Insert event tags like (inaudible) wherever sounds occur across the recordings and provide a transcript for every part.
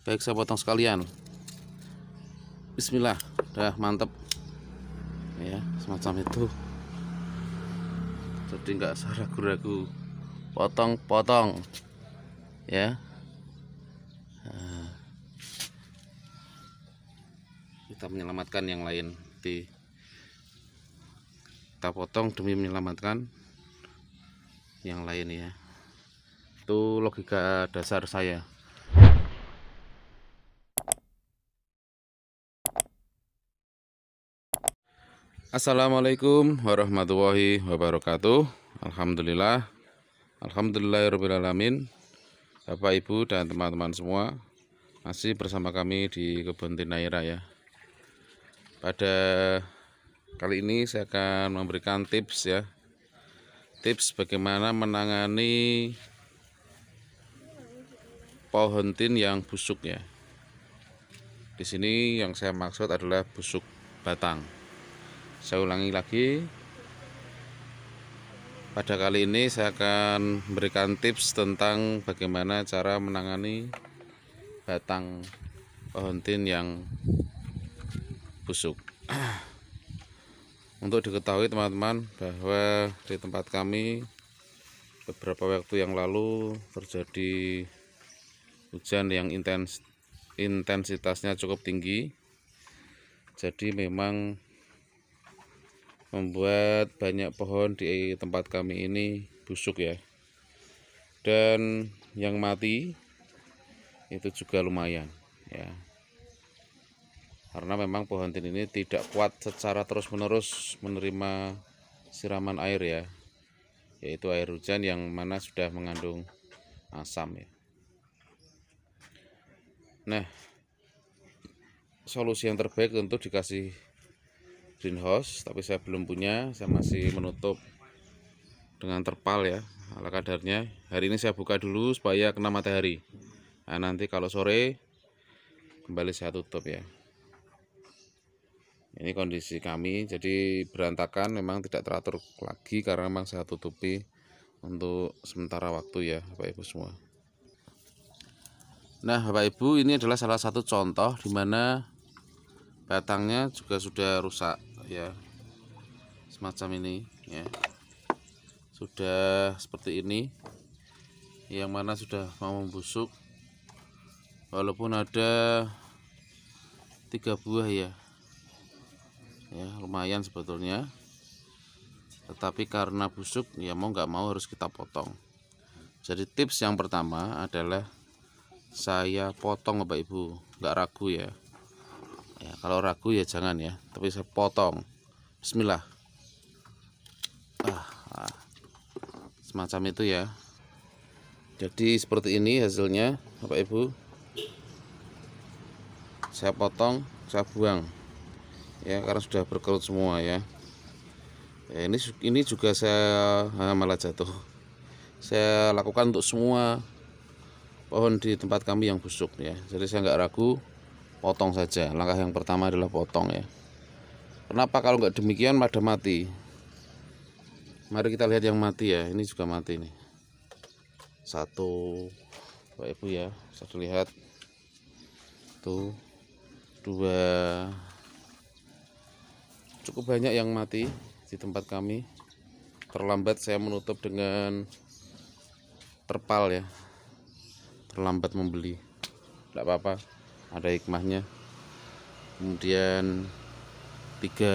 baik saya potong sekalian Bismillah udah mantep ya semacam itu jadi nggak usah ragu-ragu potong-potong ya nah. kita menyelamatkan yang lain di kita potong demi menyelamatkan yang lain ya itu logika dasar saya Assalamualaikum warahmatullahi wabarakatuh Alhamdulillah Alhamdulillahirrahmanirrahim ya Bapak Ibu dan teman-teman semua Masih bersama kami di Kebun Tinaira ya Pada kali ini saya akan memberikan tips ya Tips bagaimana menangani pohon tin yang busuk ya di sini yang saya maksud adalah busuk batang saya ulangi lagi pada kali ini saya akan memberikan tips tentang bagaimana cara menangani batang pohon tin yang busuk (clears throat) untuk diketahui teman-teman bahwa di tempat kami beberapa waktu yang lalu terjadi hujan yang intens intensitasnya cukup tinggi jadi memang membuat banyak pohon di tempat kami ini busuk ya dan yang mati itu juga lumayan ya karena memang pohon tin ini tidak kuat secara terus-menerus menerima siraman air ya yaitu air hujan yang mana sudah mengandung asam ya nah solusi yang terbaik tentu dikasih greenhouse tapi saya belum punya saya masih menutup dengan terpal ya ala kadarnya hari ini saya buka dulu supaya kena matahari nah, nanti kalau sore kembali saya tutup ya ini kondisi kami jadi berantakan memang tidak teratur lagi karena memang saya tutupi untuk sementara waktu ya Bapak Ibu semua Nah Bapak Ibu ini adalah salah satu contoh di mana batangnya juga sudah rusak ya semacam ini ya sudah seperti ini yang mana sudah mau membusuk walaupun ada tiga buah ya ya lumayan sebetulnya tetapi karena busuk ya mau nggak mau harus kita potong jadi tips yang pertama adalah saya potong Bapak Ibu nggak ragu ya ya, kalau ragu ya jangan ya tapi saya potong bismillah ah, ah. semacam itu ya jadi seperti ini hasilnya Bapak Ibu saya potong saya buang ya karena sudah berkerut semua ya, ya ini ini juga saya ah, malah jatuh saya lakukan untuk semua pohon di tempat kami yang busuk ya jadi saya nggak ragu potong saja langkah yang pertama adalah potong ya kenapa kalau nggak demikian pada mati mari kita lihat yang mati ya ini juga mati nih satu Bapak Ibu ya satu lihat tuh dua cukup banyak yang mati di tempat kami terlambat saya menutup dengan terpal ya terlambat membeli tidak apa-apa ada hikmahnya kemudian tiga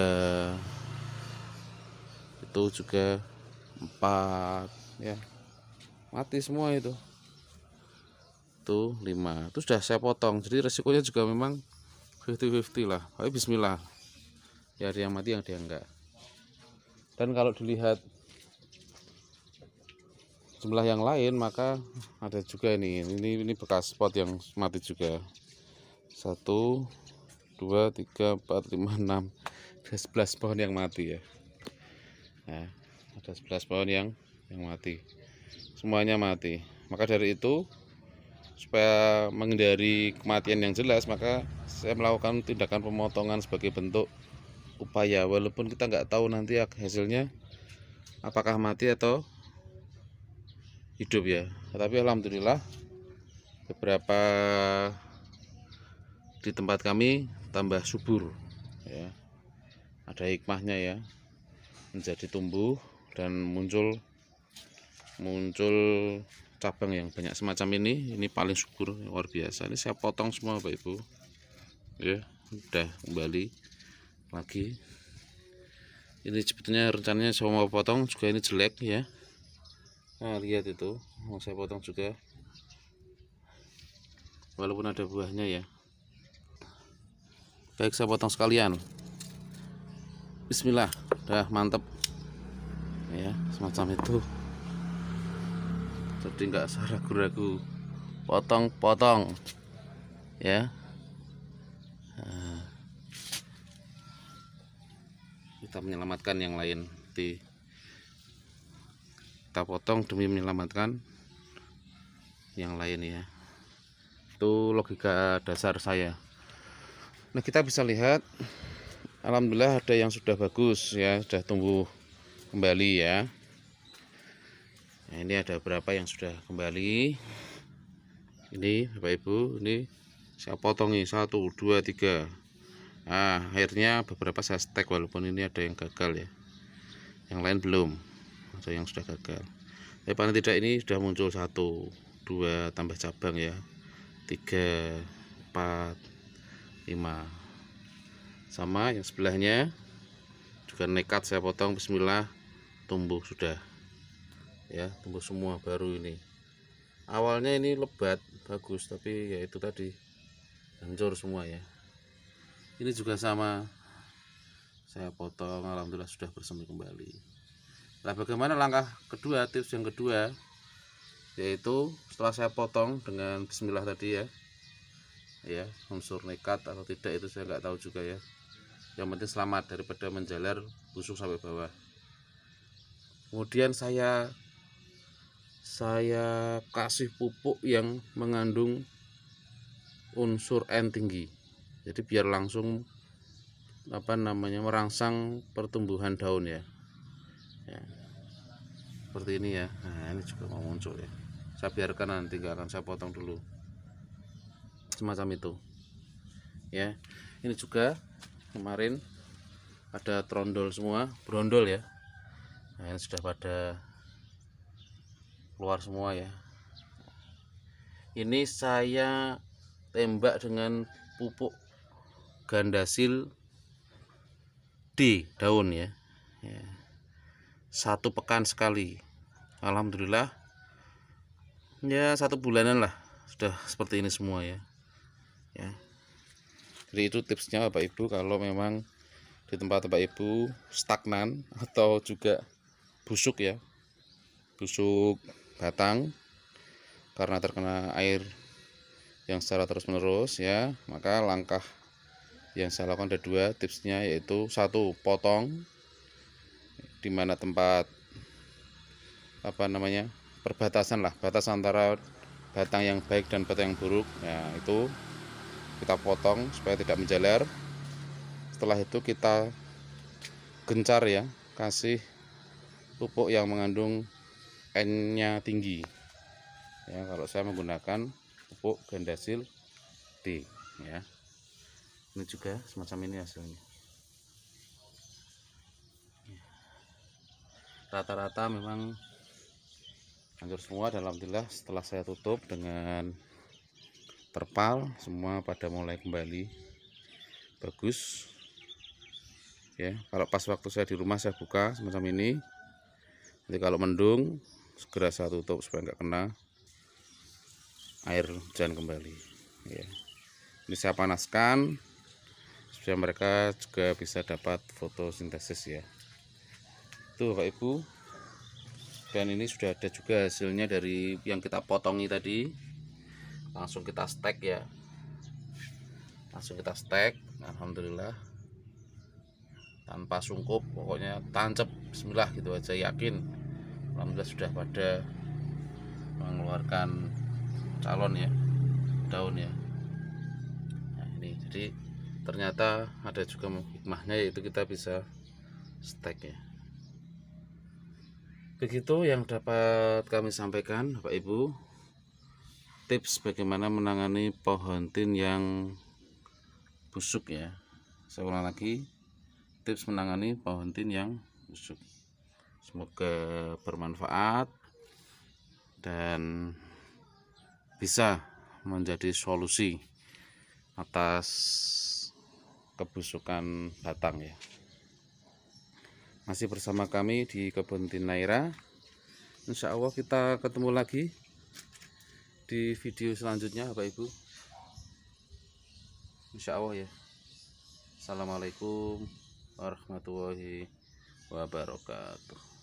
itu juga empat ya mati semua itu tuh lima itu sudah saya potong jadi resikonya juga memang 50-50 lah tapi bismillah ya ada yang mati yang dia enggak dan kalau dilihat jumlah yang lain maka ada juga ini ini ini bekas spot yang mati juga satu dua tiga empat lima enam ada sebelas pohon yang mati ya nah, ada sebelas pohon yang yang mati semuanya mati maka dari itu supaya menghindari kematian yang jelas maka saya melakukan tindakan pemotongan sebagai bentuk upaya walaupun kita nggak tahu nanti hasilnya apakah mati atau hidup ya tapi alhamdulillah beberapa di tempat kami tambah subur ya ada hikmahnya ya menjadi tumbuh dan muncul muncul cabang yang banyak semacam ini ini paling subur luar biasa ini saya potong semua Bapak Ibu ya udah kembali lagi ini sebetulnya rencananya saya mau potong juga ini jelek ya nah lihat itu mau saya potong juga walaupun ada buahnya ya baik saya potong sekalian Bismillah udah mantep ya semacam itu jadi nggak usah ragu-ragu potong-potong ya nah. kita menyelamatkan yang lain di kita potong demi menyelamatkan yang lain ya itu logika dasar saya Nah kita bisa lihat Alhamdulillah ada yang sudah bagus ya sudah tumbuh kembali ya nah, ini ada berapa yang sudah kembali ini Bapak Ibu ini saya potongi satu dua tiga nah akhirnya beberapa saya stek walaupun ini ada yang gagal ya yang lain belum ada yang sudah gagal tapi paling tidak ini sudah muncul satu dua tambah cabang ya tiga empat 5 sama yang sebelahnya juga nekat saya potong bismillah tumbuh sudah ya tumbuh semua baru ini awalnya ini lebat bagus tapi ya itu tadi hancur semua ya ini juga sama saya potong alhamdulillah sudah bersemi kembali nah bagaimana langkah kedua tips yang kedua yaitu setelah saya potong dengan bismillah tadi ya ya unsur nekat atau tidak itu saya nggak tahu juga ya yang penting selamat daripada menjalar busuk sampai bawah kemudian saya saya kasih pupuk yang mengandung unsur N tinggi jadi biar langsung apa namanya merangsang pertumbuhan daun ya, ya. seperti ini ya nah ini juga mau muncul ya saya biarkan nanti nggak akan saya potong dulu semacam itu ya ini juga kemarin ada trondol semua brondol ya nah, ini sudah pada keluar semua ya ini saya tembak dengan pupuk gandasil D daun ya. ya satu pekan sekali Alhamdulillah ya satu bulanan lah sudah seperti ini semua ya ya jadi itu tipsnya Bapak Ibu kalau memang di tempat Bapak Ibu stagnan (laughs) atau juga busuk ya busuk batang karena terkena air yang secara terus-menerus ya maka langkah yang saya lakukan ada dua tipsnya yaitu satu potong di mana tempat apa namanya perbatasan lah batas antara batang yang baik dan batang yang buruk ya itu kita potong supaya tidak menjalar setelah itu kita gencar ya kasih pupuk yang mengandung N nya tinggi ya kalau saya menggunakan pupuk gandasil D ya ini juga semacam ini hasilnya rata-rata memang hancur semua Dalam alhamdulillah setelah saya tutup dengan terpal semua pada mulai kembali bagus ya kalau pas waktu saya di rumah saya buka semacam ini jadi kalau mendung segera saya tutup supaya nggak kena air hujan kembali ya ini saya panaskan supaya mereka juga bisa dapat fotosintesis ya tuh Bapak Ibu dan ini sudah ada juga hasilnya dari yang kita potongi tadi langsung kita stack ya langsung kita stack Alhamdulillah tanpa sungkup pokoknya tancep bismillah gitu aja yakin Alhamdulillah sudah pada mengeluarkan calon ya daun ya nah ini jadi ternyata ada juga hikmahnya yaitu kita bisa stack ya begitu yang dapat kami sampaikan Bapak Ibu tips bagaimana menangani pohon tin yang busuk ya saya ulang lagi tips menangani pohon tin yang busuk semoga bermanfaat dan bisa menjadi solusi atas kebusukan batang ya masih bersama kami di kebun tin Naira. Insya Allah kita ketemu lagi di video selanjutnya Bapak Ibu Insya Allah ya Assalamualaikum warahmatullahi wabarakatuh